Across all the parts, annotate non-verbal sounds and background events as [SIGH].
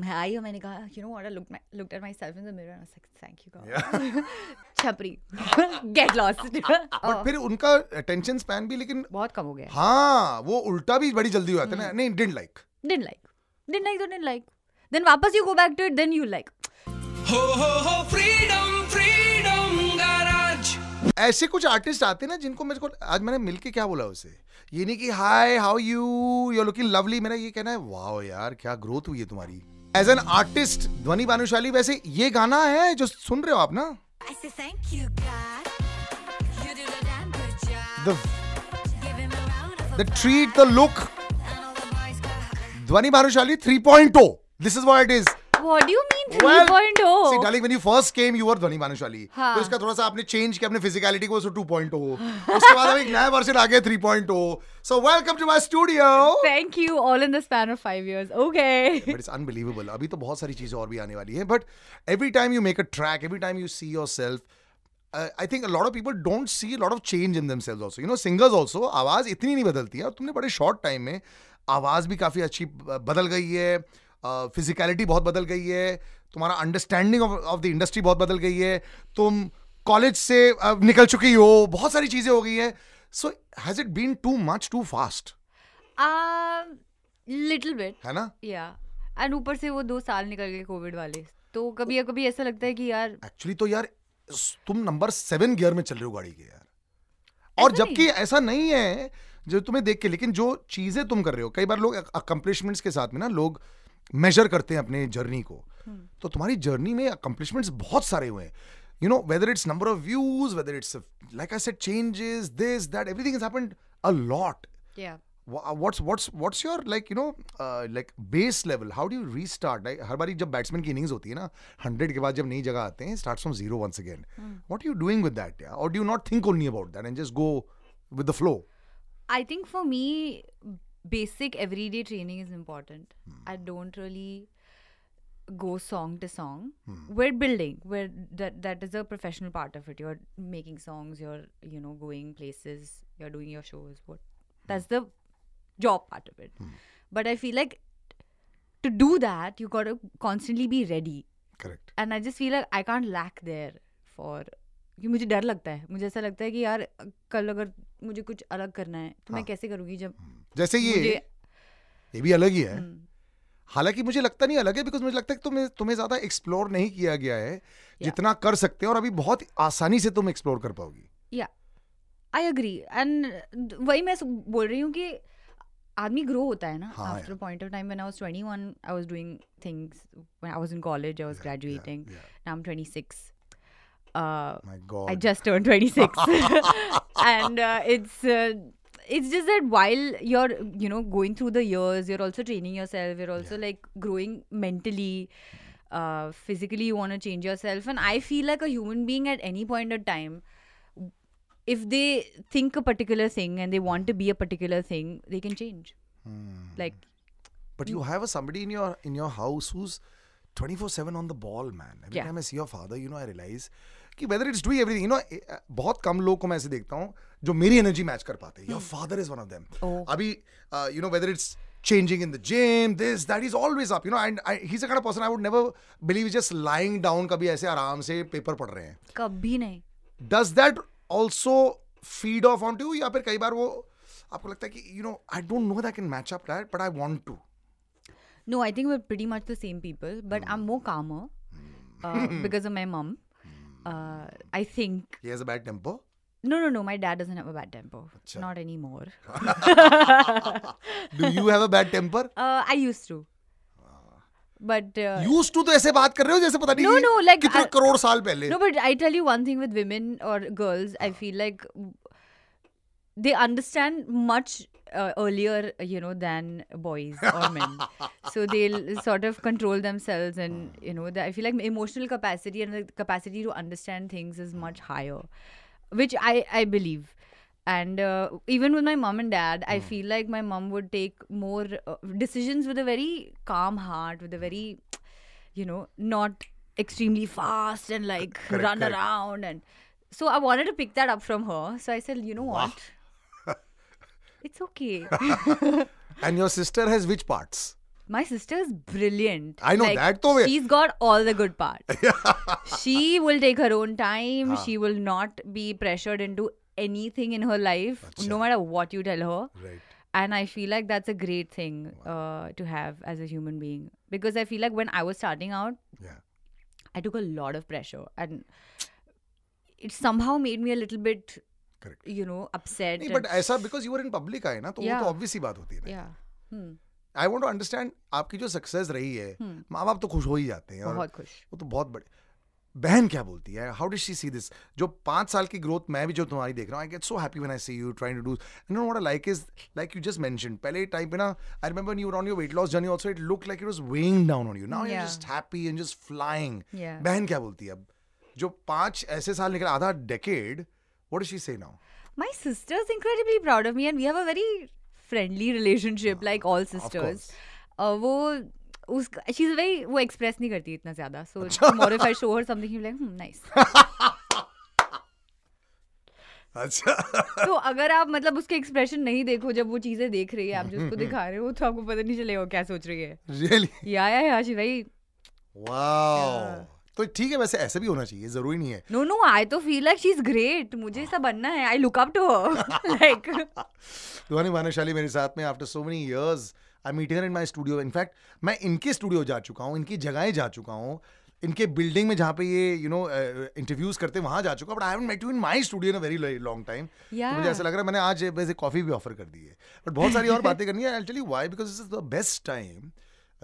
मैं आई और मैंने कहा you know what I look looked at myself in the mirror and I thank you God छपरी get lost but फिर उनका अटेंशन स्पैन भी लेकिन बहुत कम हो गया हां वो उल्टा भी बड़ी जल्दी हो जाता है ना हम्म। नहीं didn't like didn't like didn't like तो डिडंट लाइक देन वापस you go back to it then you like हो हो हो फ्रीडम फ्रीडम गराज ऐसे कुछ आर्टिस्ट आते हैं ना जिनको मेरे को आज मैंने मिलके क्या बोला उसे ये नहीं कि hi how you you are looking lovely मेरा ये कहना है वाओ यार क्या ग्रोथ हुई है तुम्हारी एज एन आर्टिस्ट ध्वनि भानुशाली वैसे ये गाना है जो सुन रहे हो आप ना the treat the look Dhvani Bhanushali three point O this is what it is What do you mean 3.0? Well, see, darling, when you first came, you were Dhani Manushali. हाँ. तो इसका थोड़ा सा आपने change किया अपने physicality को सो 2.0 उसके बाद अब एक नया वर्जन आ गया 3.0 so welcome to my studio thank you all in the span of 5 years okay but it's unbelievable. अभी तो बहुत सारी चीजें और भी आने वाली हैं But every time you make a track, every time you see yourself, Uh, I think a lot of people don't see a lot of change in themselves also. You know, singers also आवाज इतनी नहीं बदलती है और तुमने बड़े short time में आवाज भी काफी अच्छी बदल गई है फिजिकलिटी बहुत बदल गई है तुम्हारा अंडरस्टैंडिंग ऑफ द इंडस्ट्री बहुत बदल गई है तुम कॉलेज से निकल चुकी हो बहुत सारी चीज़ें हो गई है so has it been too much too fast little bit है ना या एंड ऊपर से वो दो साल निकल गए कोविड वाले तो कभी कभी ऐसा लगता है कि यार एक्चुअली तो यार तुम नंबर सेवन गियर में चल रहे हो गाड़ी के यार और जबकि ऐसा नहीं है जो तुम्हें देख के लेकिन जो चीजें तुम कर रहे हो कई बार लोग अकम्पलिशमेंट्स के साथ में ना लोग मेजर करते हैं अपने जर्नी को हम्म। तो तुम्हारी जर्नी में अकम्पलिशमेंट्स बहुत सारे हुए हैं you know whether it's number of views whether it's like I set changes this that everything is happened a lot what's what's what's your like you know uh, like base level how do you restart like हर बारी जब batsman की innings होती है ना hundred के बाद जब नई जगह आते हैं start from zero once again what you doing with that और do you not think only about that and just go with the flow I think for me basic everyday training is important. Hmm. I don't really go song to song. Hmm. We're building. We're that that is a professional part of it. You're making songs. You're you know going places. You're doing your shows. What hmm. that's the job part of it. Hmm. But I feel like to do that, you got to constantly be ready. Correct. And I just feel like I can't lack there for कि मुझे डर लगता है मुझे ऐसा लगता है कि यार कल अगर मुझे कुछ अलग करना है तो हाँ. मैं कैसे करूँगी जब hmm. जैसे ये ये भी अलग ही है हम्म। हालांकि मुझे लगता नहीं अलग है बिकॉज मुझे लगता है कि तुम्हें तुम्हें ज़्यादा एक्सप्लोर नहीं किया गया है जितना कर सकते हो और अभी बहुत आसानी से तुम एक्सप्लोर कर पाओगी या आई अग्री एंड वही मैं बोल रही हूँ कि आदमी ग्रो होता है ना after point of time when I was 21 I was doing things when I was in college I was graduating now I am 26 uh my god i just turned 26 [LAUGHS] [LAUGHS] and uh, it's uh, it's just that while you're you know going through the years you're also training yourself you're also yeah. like growing mentally uh, physically you want to change yourself and i feel like a human being at any point of time if they think a particular thing and they want to be a particular thing they can change hmm. like but you have a somebody in your in your house who's 24/7 on the ball man every yeah. time i see your father you know i realize कि whether it's doing everything you know बहुत कम लोग को मैं ऐसे देखता हूँ जो मेरी एनर्जी मैच कर पाते your father is one of them अभी you know whether it's changing in the gym this that he's always up you know and I, he's a kind of person i would never believe he's just lying down कभी ऐसे आराम से paper पढ़ रहे हैं कभी नहीं does that also feed off onto you या फिर कई बार वो आपको लगता है कि you know I don't know that I can match up that but I want to no I think we're pretty much the same people but mm. I'm more calmer uh, because of my mom Uh, I think he has a bad temper. No, no, no. My dad doesn't have a bad temper. Achha. Not anymore. [LAUGHS] Do you have a bad temper? Uh, I used to. but uh, used to. तो ऐसे बात कर रहे हो जैसे पता नहीं no know like कितने करोड़ साल पहले no but I tell you one thing with women और girls I feel like they understand much uh, earlier, you know, than boys or men. [LAUGHS] so they'll sort of control themselves, and you know, the, I feel like emotional capacity and the capacity to understand things is much higher, which I I believe. And uh, even with my mom and dad, mm. I hmm. feel like my mom would take more uh, decisions with a very calm heart, with a hmm. very, you know, not extremely fast and like correct, run correct. around and so I wanted to pick that up from her. So I said, you know what? It's okay. [LAUGHS] and your sister has which parts? My sister is brilliant. I know like, that though. She's got all the good parts. [LAUGHS] she will take her own time. She will not be pressured into anything in her life, no matter what you tell her. Right. And I feel like that's a great thing wow. uh, to have as a human being. Because I feel like when I was starting out, yeah. I took a lot of pressure. And it somehow made me a little bit correct you know upset but ऐसा because you are in public आए ना तो yeah. वो तो obvious ही बात होती है आई want to understand आपकी जो सक्सेस रही है hmm. माँ बाप तो खुश हो ही जाते हैं बहुत खुश वो तो बहुत बड़े बहन क्या बोलती है how does she see this जो पांच साल की ग्रोथ मैं भी जो तुम्हारी देख रहा हूँ I get so happy when I see you trying to do no what like is like you just mention पहले टाइम पे ना I remember you on your weight loss journey also it look like it was weighing down on you now you just happy and just flying बहन क्या बोलती है अब जो पांच ऐसे साल निकल आधा decade What does she say now? My sister is incredibly proud of me, and we have a very friendly relationship, uh, like all sisters. Of Uh, वो उसका she's very वो express नहीं करती इतना ज़्यादा. So tomorrow if I show her something, he'll be like, hmm, nice. अच्छा तो अगर आप मतलब उसके एक्सप्रेशन नहीं देखो जब वो चीजें देख रही है आप जिसको दिखा रहे हो तो आपको पता नहीं चलेगा क्या सोच रही है रियली या या या शी वेरी वाओ तो ठीक है वैसे ऐसे भी होना चाहिए जरूरी नहीं है नो नो आई तो feel like she is great मुझे ऐसा बनना है I look up to her like Duhani Bhanushali मेरे साथ में after so many years I meet her in my studio in fact मैं इनके स्टूडियो जा चुका हूं इनकी जगहें जा चुका हूं इनके बिल्डिंग में जहाँ पे ये यू नो इंटरव्यूज करते हैं वहाँ जा चुका but I haven't met you in my studio in a very long time मुझे ऐसा लग रहा है मैंने आज वैसे कॉफी भी ऑफर कर दी है बट बहुत सारी और [LAUGHS] बातें करनी है actually why because is the best time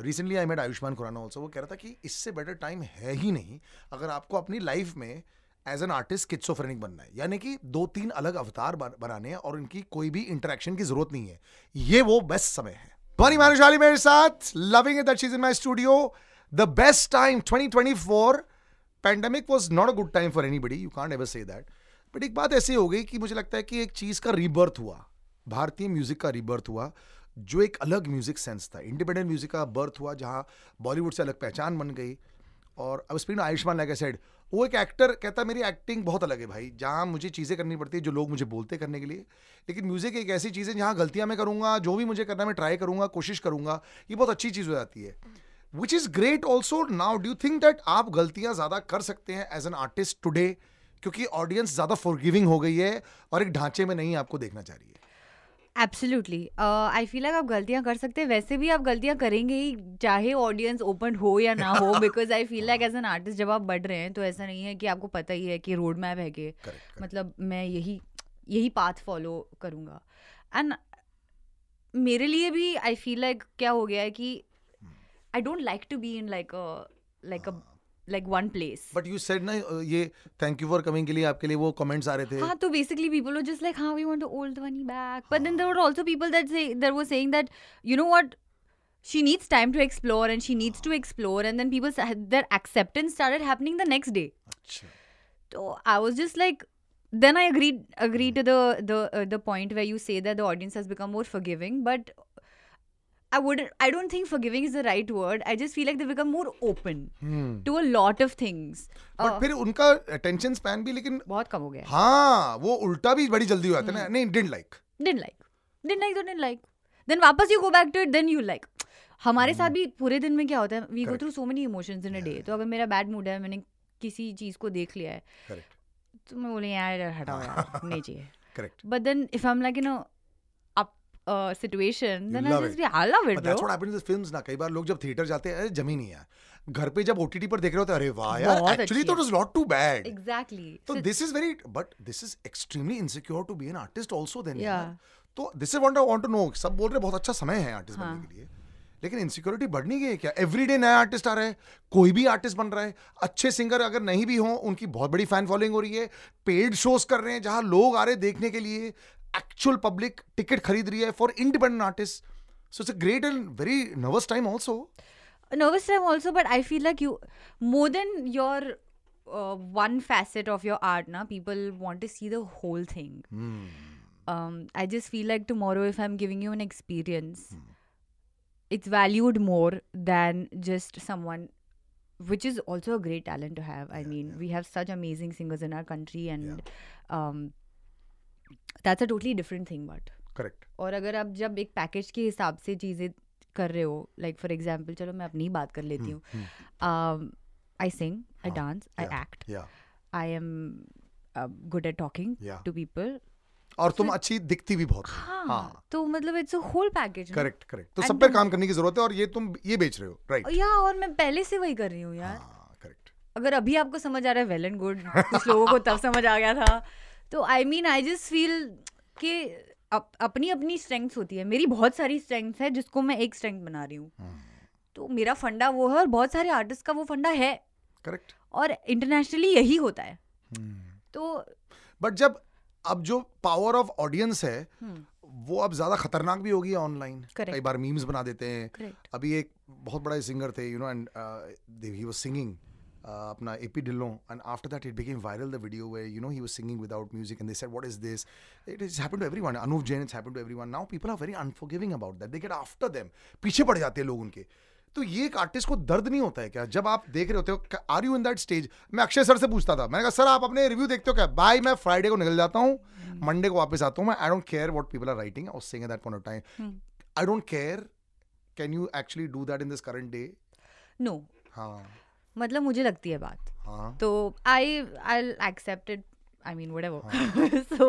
recently I met Ayushmann Khurana also वो कह रहा था कि इससे बेटर टाइम है ही नहीं अगर आपको अपनी लाइफ में एज एन आर्टिस्ट किट्सोफ्रेनिक बनना है यानी कि दो तीन अलग अवतार बनाने हैं और उनकी कोई भी इंटरेक्शन की जरूरत नहीं है ये वो बेस्ट समय है ध्वनि मानुशाली मेरे साथ loving it in my studio the best time 2024 pandemic was not a good time for anybody you can't ever say that but एक बात ऐसी हो गई कि मुझे लगता है कि एक चीज का रिबर्थ हुआ भारतीय म्यूजिक का रिबर्थ हुआ जो एक अलग म्यूज़िक सेंस था इंडिपेंडेंट म्यूज़िक का बर्थ हुआ जहाँ बॉलीवुड से अलग पहचान बन गई और अब स्पीड आयुष्मान लाइक सेड वो एक एक्टर कहता है मेरी एक्टिंग बहुत अलग है भाई जहाँ मुझे चीज़ें करनी पड़ती है जो लोग मुझे बोलते करने के लिए लेकिन म्यूज़िक एक ऐसी चीज़ है जहाँ गलतियाँ मैं करूँगा जो भी मुझे करना मैं ट्राई करूँगा कोशिश करूँगा ये बहुत अच्छी चीज़ हो जाती है which is great also now do think that आप गलतियाँ ज़्यादा कर सकते हैं एज एन आर्टिस्ट टूडे क्योंकि ऑडियंस ज़्यादा फॉरगिविंग हो गई है और एक ढांचे में नहीं आपको देखना चाह रही है एब्सोल्युटली आई फील लाइक आप गलतियां कर सकते हैं वैसे भी आप गलतियां करेंगे ही चाहे ऑडियंस ओपन हो या ना हो because I feel like as an artist जब आप बढ़ रहे हैं तो ऐसा नहीं है कि आपको पता ही है कि रोड मैप है कि मतलब मैं यही यही पाथ फॉलो करूँगा एंड मेरे लिए भी आई फील लाइक क्या हो गया है कि I don't like to be in like like a like one place. But you said na ये thank you for coming के लिए आपके लिए वो comments आ रहे थे. हाँ तो basically people were just like हाँ we want the old money back. But then there were also people that say that were saying that you know what she needs time to explore and she needs to explore and then people their acceptance started happening the next day. So I was just like then I agreed agree to the the uh, the point where you say that the audience has become more forgiving but I wouldn't. I don't think forgiving is the right word. I just feel like they become more open hmm. to a lot of things. But uh, फिर उनका attention span भी लेकिन बहुत कम हो गया. हाँ, वो उल्टा भी बड़ी जल्दी हो जाता है ना. नहीं, didn't like. Didn't like. Didn't like तो didn't like. Then वापस you go back to it. Then you like. हमारे साथ भी पूरे दिन में क्या होता है we go through so many emotions in a day तो अगर मेरा बैड मूड है मैंने किसी चीज को देख लिया है तो मैं बोले यार हटाओ यार नहीं चाहिए correct but then if I like like you know situation situation, then I just be, I love it. ना कई बार लोग जब थिएटर जाते हैं जमी नहीं है घर पे जब ओटीटी पर देख रहे होते अरे वाह यार एक्चुअली तो it was not too bad exactly तो this is very but this is extremely insecure to be an artist also then या तो this is what I want to know सब बोल रहे बहुत अच्छा समय है आर्टिस्ट बनने के हाँ। लिए लेकिन इनसिक्योरिटी बढ़नी नहीं गई क्या एवरीडे नया आर्टिस्ट आ रहा है कोई भी आर्टिस्ट बन रहा है अच्छे सिंगर अगर नहीं भी हो उनकी बहुत बड़ी फैन फॉलोइंग हो रही है पेड शोज कर रहे हैं जहां लोग आ रहे देखने के लिए actual public ticket khareed for independent artists so it's a great and very nervous time also nervous time also but i feel like you more than your uh, one facet of your art na people want to see the whole thing hmm. um, i just feel like tomorrow if i'm giving you an experience hmm. it's valued more than just someone which is also a great talent to have i mean we have such amazing singers in our country and um, that's a totally different thing but correct और अगर आप जब एक package के हिसाब से चीज़ें कर रहे हो लाइक फॉर एग्जाम्पल चलो मैं अपनी बात कर लेती हम्म, हूँ I sing I dance I act I am good at talking to people और तुम अच्छी दिखती भी बहुत हाँ, हाँ। तो मतलब it's a whole package correct correct तो सब पे काम करने की जरूरत है और ये तुम ये बेच रहे हो राइट या और मैं पहले से वही कर रही हूँ यार करेक्ट हाँ, अगर अभी आपको समझ आ रहा है वेल एंड गुड कुछ लोगों को तब समझ आ गया था तो I mean I just feel कि अप, अपनी अपनी स्ट्रेंथ्स होती है मेरी बहुत सारी स्ट्रेंथ्स है जिसको मैं एक स्ट्रेंथ बना रही हूँ hmm. तो मेरा फंडा वो है और बहुत सारे आर्टिस्ट का वो फंडा है करेक्ट और इंटरनेशनली यही होता है hmm. तो बट जब अब जो पावर ऑफ ऑडियंस है hmm. वो अब ज्यादा खतरनाक भी होगी ऑनलाइन कई बार मीम्स बना देते हैं Correct. अभी एक बहुत बड़ा सिंगर थे you know and he was singing Uh, अपना A P Dhillon and after that it became viral the video way you know he was singing without music and they said what is this it is happen to everyone Anuv Jain it's happen to everyone now people are very unforgiving about that they get after them पीछे पड़ जाते हैं लोग उनके तो ये एक artist को दर्द नहीं होता है क्या जब आप देख रहे होते हो are you in that stage मैं अक्षय सर से पूछता था मैंने कहा सर आप अपने रिव्यू देखते हो क्या बाय मैं फ्राइडे को निकल जाता हूँ मंडे को वापस आता हूँ मैं I don't care what people are writing और sing that point of time I don't care can you actually do that in this current day no हाँ मतलब मुझे लगती है बात हाँ. तो I I accepted I mean, whatever. Huh. so,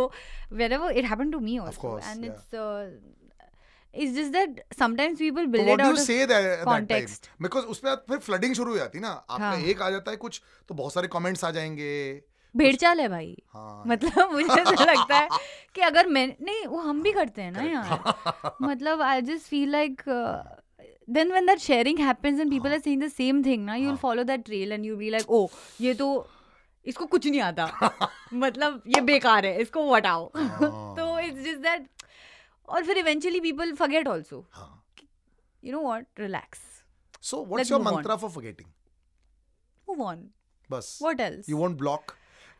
whenever it happened to me also, of course, and yeah. it's uh, it's just that sometimes people build so it out of say that, context. That time? Because उसमें फिर flooding शुरू हो जाती ना आपका हाँ. एक आ जाता है कुछ तो बहुत सारे comments आ जाएंगे भेड़चाल है भाई हाँ, मतलब मुझे ऐसा लगता है कि अगर मैं नहीं वो हम भी करते हैं ना यार मतलब I just feel like then when that sharing happens and people oh. are saying the same thing na you'll oh. follow that trail and you'll be like oh ये तो इसको कुछ नहीं आता [LAUGHS] मतलब ये बेकार है इसको हटाओ हाँ। [LAUGHS] तो इट्स जस्ट दैट और फिर eventually people forget also you know what relax so what's your mantra for forgetting move on बस what else you won't block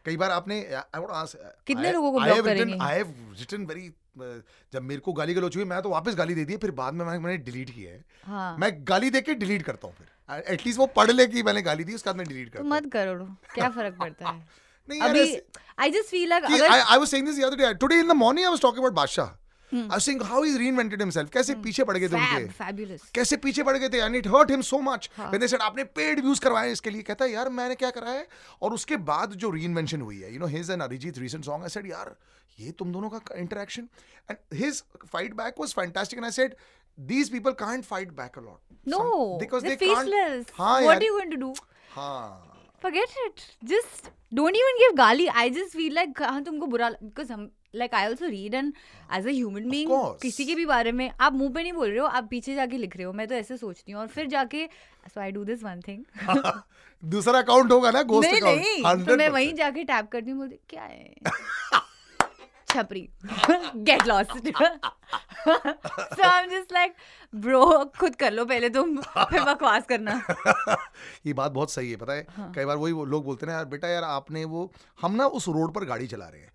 कई बार आपने आई वुड आस्क कितने लोगों को ब्लॉक करेंगे आई हैव रिटन वेरी जब मेरे को गाली गलोच हुई मैं तो वापस गाली दे दी फिर बाद में मैं, मैंने डिलीट किया है हाँ। मैं गाली देके डिलीट करता हूँ फिर एटलीस्ट वो पढ़ ले कि मैंने गाली दी उसके बाद मैं डिलीट तो करता मत करो क्या फर्क पड़ता है [LAUGHS] नहीं अभी I just feel like I was saying this the other day today in the morning I was talking about Badshah I was saying himself कैसे पीछे पड़ गए थे उनके कैसे पीछे पड़ गए थे and it hurt him so much when they said आपने पेड व्यूज करवाए इसके लिए कहता है यार मैंने क्या करा है और उसके बाद जो रीइन्वेंशन हुई है you know his and Arijit recent song I said यार ये तुम दोनों का interaction and his fight back was fantastic and I said these people can't fight back a lot. No, Some, because they faceless. Can't, हाँ, haan, what yaar. are you going to do? Haan. हाँ. Forget it. Just don't even give gali. I just feel like हाँ, तुमको बुरा because हम like I also read and as a human being किसी के भी बारे में आप मुंह पे नहीं बोल रहे हो आप पीछे जाके लिख रहे हो मैं तो ऐसे सोचती हूँ और फिर जाके so I do this one thing दूसरा अकाउंट होगा ना गोस्ट नहीं, नहीं तो मैं वहीं जाके टैप करती हूँ बोलती क्या है [LAUGHS] छपरी get lost so I am just like bro खुद कर लो पहले तुम फिर बकवास करना [LAUGHS] ये बात बहुत सही है पता है हाँ. कई बार वही लोग बोलते हैं यार बेटा यार आपने वो हम ना उस रोड पर गाड़ी चला रहे हैं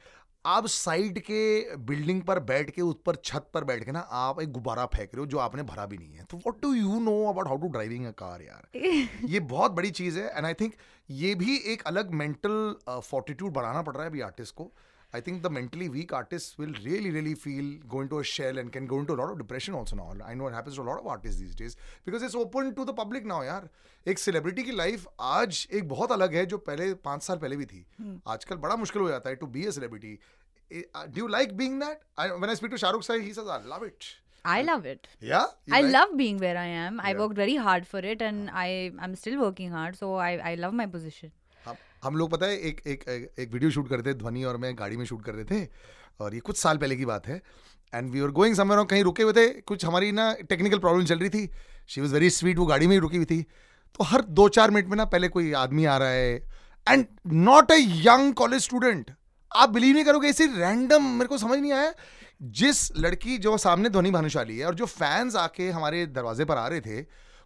आप साइड के बिल्डिंग पर बैठ के उस पर छत पर बैठ के ना आप एक गुब्बारा फेंक रहे हो जो आपने भरा भी नहीं है तो what do you know about how to driving a car यार [LAUGHS] ये बहुत बड़ी चीज़ है एंड आई थिंक ये भी एक अलग मेंटल फोर्टिट्यूड uh, बढ़ाना पड़ रहा है अभी आर्टिस्ट को I think the mentally weak artists will really, really feel go into a shell and can go into a lot of depression also now. I know it happens to a lot of artists these days because it's open to the public now, यार. एक life, की life आज एक बहुत अलग है जो पहले पांच साल पहले भी थी आजकल बड़ा मुश्किल हो जाता है to be a celebrity do you like being that when I speak When I speak to says I he says, I love it. Yeah, I like? love being where I am. Yeah. I worked very hard for it, and uh-huh. I I'm still working hard. So I I love my position. हम लोग पता है एक एक एक video shoot करते थे ध्वनि और मैं गाड़ी में शूट कर रहे थे और ये कुछ साल पहले की बात है and we are going somewhere और कहीं रुके हुए थे कुछ हमारी ना टेक्निकल प्रॉब्लम चल रही थी शी वॉज़ वेरी स्वीट वो गाड़ी में ही रुकी हुई थी तो हर दो चार मिनट में ना पहले कोई आदमी आ रहा है and not a young college student आप बिलीव नहीं करोगे इसी रैंडम मेरे को समझ नहीं आया जिस लड़की जो सामने ध्वनि भानुशाली है और जो फैंस आके हमारे दरवाजे पर आ रहे थे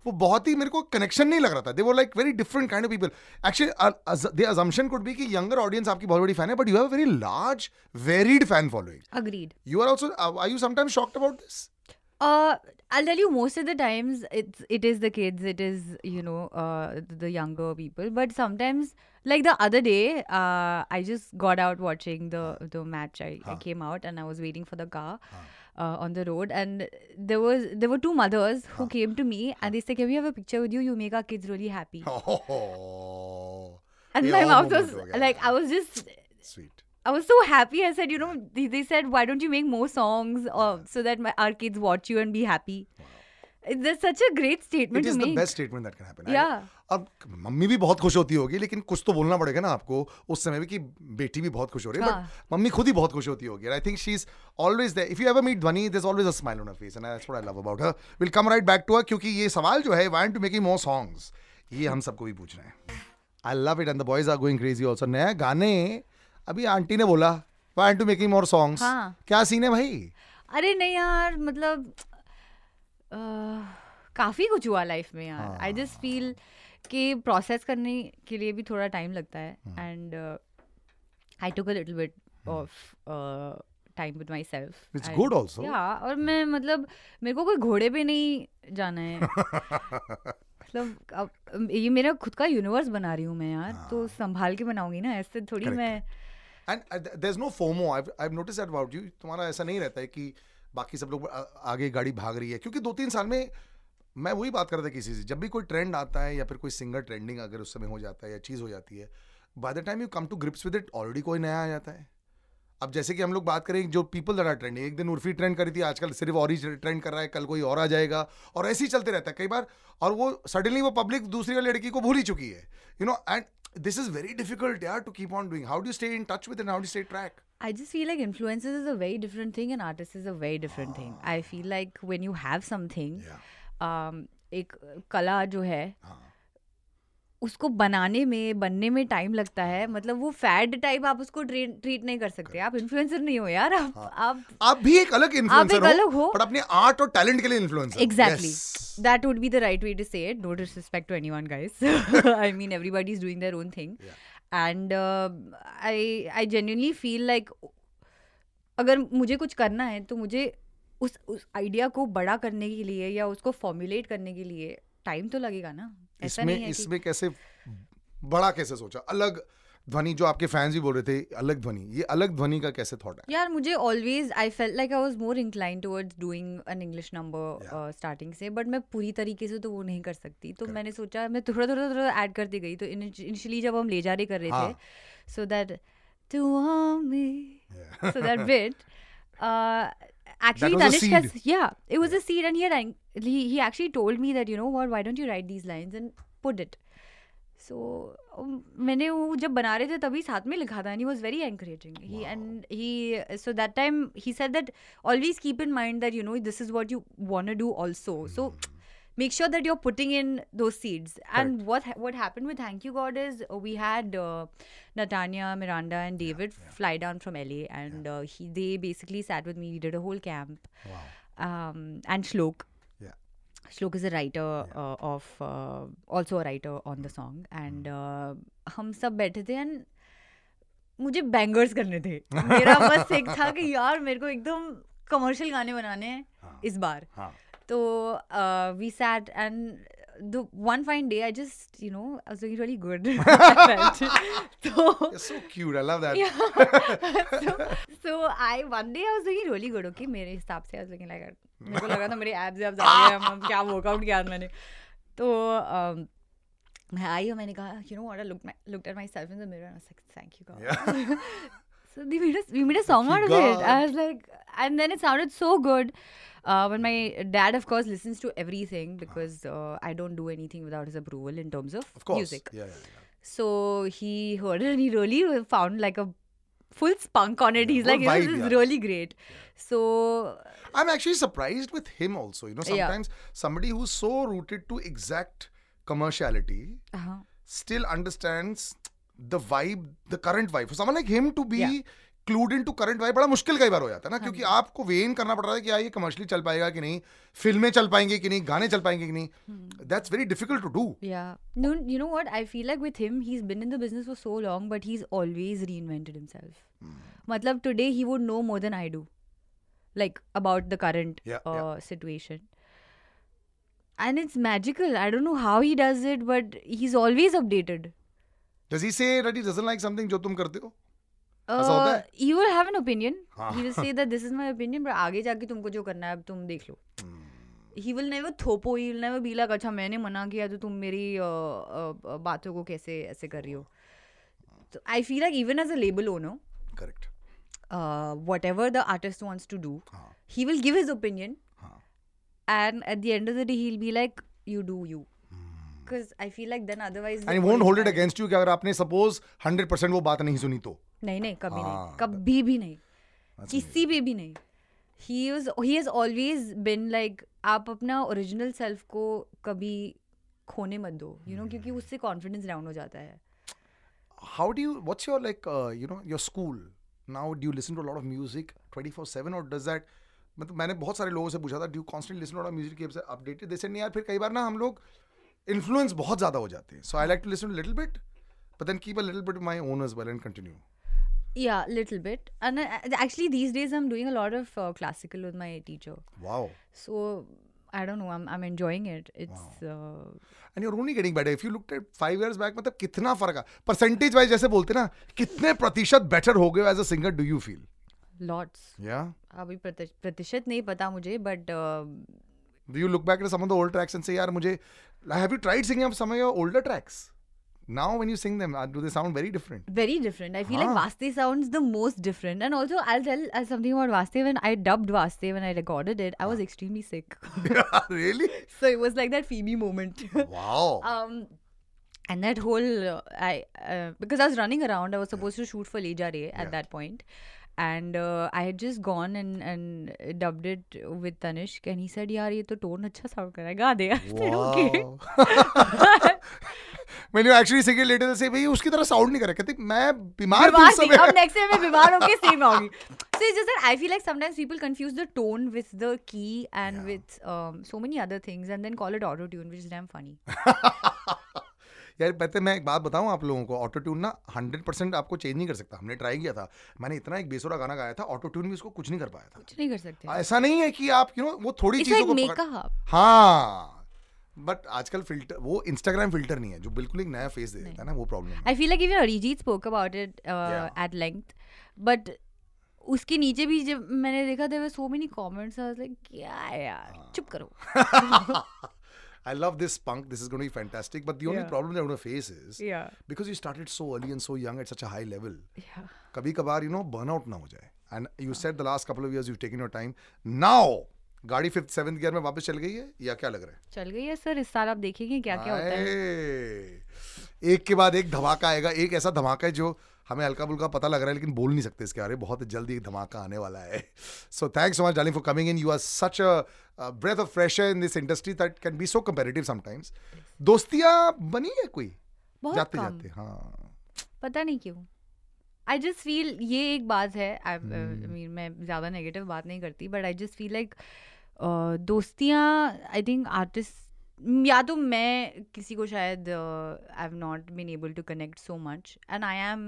वो बहुत ही मेरे को कनेक्शन नहीं लग रहा था दे वो like very different kind of people actually the assumption could be कि यंगर ऑडियंस आपकी बहुत बड़ी फैन है but you have very large varied fan following agreed you are also are you sometimes shocked about this Uh, I'll tell you, most of the times it's it is the kids, it is you know uh, the younger people. But sometimes, like the other day, uh, I just got out watching the the match. I, huh. I came out and I was waiting for the car. Huh. uh, on the road, and there was there were two mothers who huh. came to me and they said, "Can we have a picture with you? You make our kids really happy." Oh, and my mouth was like, I was just sweet. I was so happy. I said, you know, they, they said, why don't you make more songs uh, so that my, our kids watch you and be happy. Wow. That's such a great statement It is the best statement that can happen. Yeah. अब mummy भी बहुत खुश होती होगी लेकिन कुछ तो बोलना पड़ेगा ना आपको उस समय भी कि बेटी भी बहुत खुश हो रही है हाँ. बट मम्मी खुद ही बहुत खुश होती होगी I think she is always there if you ever meet Dhvani there is always a smile on her face and that's what I love about her will come right back to her क्योंकि ये सवाल जो है want to making more songs ये हम सबको भी पूछ रहे हैं I love it and the boys are going crazy also नया गाने अभी आंटी ने बोला want to making more songs क्या सीन है भाई अरे नहीं यार मतलब काफ़ी कुछ हुआ लाइफ में यार आई जस्ट फील कि प्रोसेस करने के लिए भी थोड़ा टाइम लगता है and I took a little bit of time with myself it's good also yeah और मैं मतलब मेरे को कोई घोड़े पे नहीं जाना है [LAUGHS] मतलब ये मेरा खुद का यूनिवर्स बना रही हूँ मैं यार ah. तो संभाल के बनाऊंगी ना ऐसे थोड़ी Correct. मैं and there is no FOMO I I notice that about you तुम्हारा ऐसा नहीं रहता है कि बाकी सब लोग आगे गाड़ी भाग रही है क्योंकि दो तीन साल में मैं वही बात करता किसी से जब भी कोई ट्रेंड आता है या फिर कोई सिंगर ट्रेंडिंग अगर उस समय हो जाता है या चीज़ हो जाती है by the time you come to grips with it already कोई नया आ जाता है अब जैसे कि हम लोग बात करें जो पीपल दर आर ट्रेंडिंग एक दिन उर्फी ट्रेंड करी थी आजकल सिर्फ और ही ट्रेंड कर रहा है कल कोई और आ जाएगा और ऐसे ही चलते रहता है कई बार और वो सडनली वो पब्लिक दूसरी लड़की को भूल ही चुकी है you know and this is very difficult, yeah, to keep on doing. How do you stay in touch with it and how do you stay track? I just feel like influencers is a very different thing and artists is a very different ah. thing. I feel like when you have something, yeah. um, एक kalā jo hai. Ah. उसको बनाने में बनने में time लगता है मतलब वो फैड टाइप आप उसको ट्रीट नहीं कर सकते आप इन्फ्लुएंसर नहीं हो यार आप हाँ। आप आप भी एक अलग इन्फ्लुएंसर हो, अलग हो पर अपने आर्ट और टैलेंट के लिए influencer exactly that would be the right way to say it no disrespect to anyone guys I mean everybody is doing their own thing and I I genuinely feel like अगर मुझे कुछ करना है तो मुझे उस उस आइडिया को बड़ा करने के लिए या उसको फॉर्मुलेट करने के लिए टाइम तो लगेगा ना इसमें इसमें कैसे बड़ा कैसे सोचा अलग ध्वनि जो आपके फैंस भी बोल रहे थे अलग ध्वनि ये अलग ध्वनि का कैसे थॉट है यार मुझे always I feel like I was more incline towards doing an English number starting से बट मैं पूरी तरीके से तो वो नहीं कर सकती तो okay. मैंने सोचा मैं थोड़ा थोड़ा थोड़ा ऐड करती गई तो इनिशियली जब हम ले जा रहे कर रहे हाँ. थे so that to me so that bit actually Danish has yeah, it was yeah. a seed, and he had he, he actually told me that you know what, why don't you write these lines and put it. so मैंने वो जब बना रहे थे तभी साथ में लिखा था and he was very encouraging he and he so that time he said that always keep in mind that you know this is what you want to do also so make sure that you're putting in those seeds. And right. what what happened with Thank You God is uh, we had uh, Natanya, Miranda, and David yeah, yeah. fly down from LA, and yeah. uh, he they basically sat with me. We did a whole camp. Wow. Um, and Shlok. Shlok is a writer uh, of uh, also a writer on the hmm. song, and हम सब बैठे थे and मुझे bangers करने थे मेरा बस एक था कि यार मेरे को एकदम कमर्शियल गाने बनाने हैं इस बार हाँ. So uh, we sat and the one fine day I just you know I was looking really good. [LAUGHS] [LAUGHS] so You're so cute. I love that. Yeah. [LAUGHS] so, so I one day I was looking really good. Okay, मेरे हिसाब I was looking like मेरे को लगा था मेरे abs abs आ गए हैं क्या workout किया मैंने तो um, मैं आई और मैंने कहा you know what I look looked at myself in the mirror and I was like thank you God so they made us, we made a song out of it. I was like, and then it sounded so good. Uh, when my dad, of course, listens to everything because uh, I don't do anything without his approval in terms of, of course. music. Yeah, yeah, yeah. So he heard it and he really found like a full spunk on it. Yeah, He's like, you this is yeah. really great. Yeah. So I'm actually surprised with him also. You know, sometimes somebody who's so rooted to exact commerciality uh-huh. still understands the vibe, the current vibe. For someone like him to be yeah. क्लूड into current wife बड़ा मुश्किल कई बार हो जाता है ना हाँ क्योंकि आपको वेन करना पड़ रहा है कि यार ये कमर्शियली चल पाएगा कि नहीं फिल्में चल पाएंगे कि नहीं गाने चल पाएंगे कि नहीं that's very difficult to do yeah no you know what I feel like with him he is been in the business for so long but he is always reinvented himself मतलब today he would know more than I do like about the current situation and it's magical I don't know how he does it but he is always updated Does he say that he doesn't like something जो तुम करते हो? Uh, ऐसा होता है? He will have an opinion. हाँ। he will say that this is my opinion, but आगे जाके तुमको जो करना है अब तुम देख लो. ही विल नेवर थोपो he will never be like अच्छा मैंने मना किया तो तुम मेरी uh, uh, बातों को कैसे ऐसे कर रही हो तो I feel like even as a label owner correct whatever the artist wants to do he will give his opinion and at the end of the day he will be like you do you because I feel like then otherwise. And won't hold it against you कि अगर आपने suppose hundred percent वो बात नहीं सुनी तो. नहीं नहीं कभी नहीं हाँ, कभी भी नहीं हाँ, तो किसी भी भी नहीं. He is he has always been like आप अपना original self को कभी खोने मत दो you know क्योंकि hmm. उससे confidence down हो जाता है how do how do you what's your like you know your school now do you listen to lot of music 24/7 or does that मतलब मैंने बहुत सारे लोगों से पूछा था do constant listen of music updated they said नहीं यार फिर कई बार ना हम लोग इन्फ्लुएंस बहुत ज़्यादा हो जाते हैं so I like to listen little bit but then keep a little bit my own as well and continue Yeah, little bit. And uh, actually, these days I'm doing a lot of uh, classical with my teacher. Wow. So I don't know. I'm I'm enjoying it. It's. Wow. Uh, and you're only getting better. If you looked at five years back, मतलब कितना फर्क है? Percentage wise जैसे बोलते ना कितने प्रतिशत better हो गए as a singer? Do you feel? Lots. Yeah. अभी प्रतिशत नहीं पता मुझे but. Uh, Do you look back at some of the old tracks and say, "Yaar, mujhe, have you tried singing up some of your older tracks?" Now, when you sing them, uh, do they sound very different? Very different. I feel huh. like Vaste sounds the most different. And also, I'll tell uh, something about Vaste. When I dubbed Vaste when I recorded it, I was extremely sick. yeah, [LAUGHS] [LAUGHS] really? So it was like that Phoebe moment. [LAUGHS] wow. Um, and that whole uh, I uh, because I was running around. I was supposed yeah. to shoot for Leja at yeah. that point and uh, I had just gone and and dubbed it with Tanishq, and he said, "यार ये तो tone अच्छा sound कर रहा I said, "Okay." When [LAUGHS] you actually sing it later, they say, "भई उसकी तरह sound नहीं कर I कहती मैं बीमार थी उस समय. next time i बीमार होके same आऊँगी. So it's just that I feel like sometimes people confuse the tone with the key and with um, so many other things, and then call it auto tune, which is damn funny. [LAUGHS] यार पहले मैं एक बात बताऊँ आप लोगों को auto tune ना हंड्रेड परसेंट आपको चेंज नहीं कर सकता हमने ट्राई किया था मैंने इतना एक बेसुरा गाना गाया था ऑटो ट्यून भी उसको कुछ नहीं कर पाया था कुछ नहीं कर सकते ऐसा नहीं है कि आप यू नो वो थोड़ी चीज़ों को हाँ बट आजकल फिल्टर वो इंस्टाग्राम फिल्टर नहीं है जो बिल्कुल एक नया फेस दे देता है ना वो problem I feel like even Arijit spoke about it at length but उसके नीचे भी जब मैंने देखा there so many comments like क्या यार हाँ। चुप करो [LAUGHS] [LAUGHS] I love this punk. This is going to be fantastic. But the only yeah. problem they're going to face is yeah. because you started so early and so young at such a high level. Yeah. कभी kabar, you know burnout na ho jaye. And you yeah. said the last couple of years you've taken your time. Now गाड़ी fifth seventh gear में वापस चल गई है या क्या लग रहा है चल गई है सर इस साल आप देखेंगे क्या क्या होता है एक के बाद एक धमाका आएगा एक ऐसा धमाका है जो हमें हल्का फुल्का पता लग रहा है लेकिन बोल नहीं सकते इसके बारे में बहुत जल्दी एक धमाका आने वाला है so thanks so much darling for coming in you are such a breath of fresh in this industry that can be so comparative sometimes दोस्तियाँ बनी है कोई जाते जाते हाँ पता नहीं क्यों आई जस्ट फील ये एक बात है आई मीन हम्म। मैं ज़्यादा नेगेटिव बात नहीं करती but I just feel like दोस्तियाँ आई थिंक आर्टिस्ट या तो मैं किसी को शायद I have not been able to connect so much and I am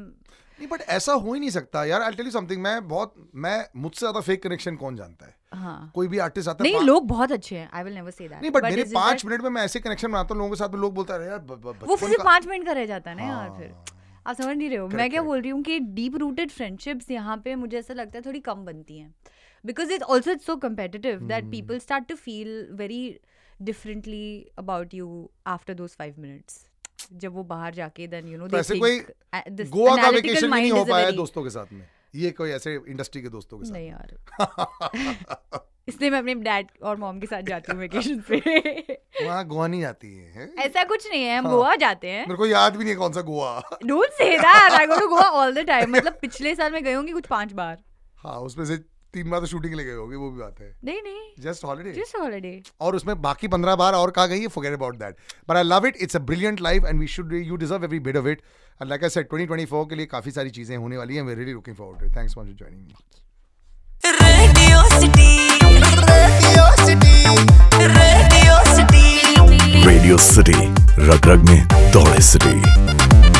नहीं बट ऐसा हो ही नहीं सकता यार आई टेल यू समथिंग मैं बहुत मैं मुझसे ज्यादा फेक कनेक्शन कौन जानता है हाँ. कोई भी आर्टिस्ट आता है नहीं लोग बहुत अच्छे हैं I will never say that नहीं बट मेरे 5 मिनट में मैं ऐसे कनेक्शन बनाता हूं लोगों के साथ में लोग बोलता है यार वो सिर्फ 5 मिनट का रह जाता है ना यार फिर हाँ। आप समझ नहीं रहे हो मैं क्या बोल रही हूँ कि डीप रूटेड फ्रेंडशिप्स यहाँ पे मुझे ऐसा लगता है थोड़ी कम बनती हैं because it also it's so competitive that people start to feel very differently about you after those five minutes. जब वो बाहर जाके देन यू नो ऐसे कोई गोवा का वेकेशन भी नहीं हो पाया दोस्तों के साथ में ये कोई ऐसे इंडस्ट्री के दोस्तों के साथ नहीं यार इसलिए मैं अपने डैड और मॉम के साथ जाती हूँ वेकेशन पे वहाँ गोवा नहीं जाती है, ऐसा कुछ नहीं है हम हाँ, गोवा जाते हैं मेरे को याद भी नहीं कौन सा Goa don't say that I go to Goa all the time मतलब पिछले साल मैं गई होंगी कुछ पांच बार हाँ उसमें से तीन बार तो शूटिंग ले गए होगी वो भी बात है नहीं नहीं जस्ट हॉलीडे जस्ट हॉलीडे और उसमें बाकी पंद्रह बार और कहा गई forget about that but I love it it's a brilliant life and we should you deserve every bit of it and like I said 2024 के लिए काफी सारी चीजें होने वाली हैं we really looking forward to thanks for joining me Radio City Radio City Radio City रग रग में दौड़े सिटी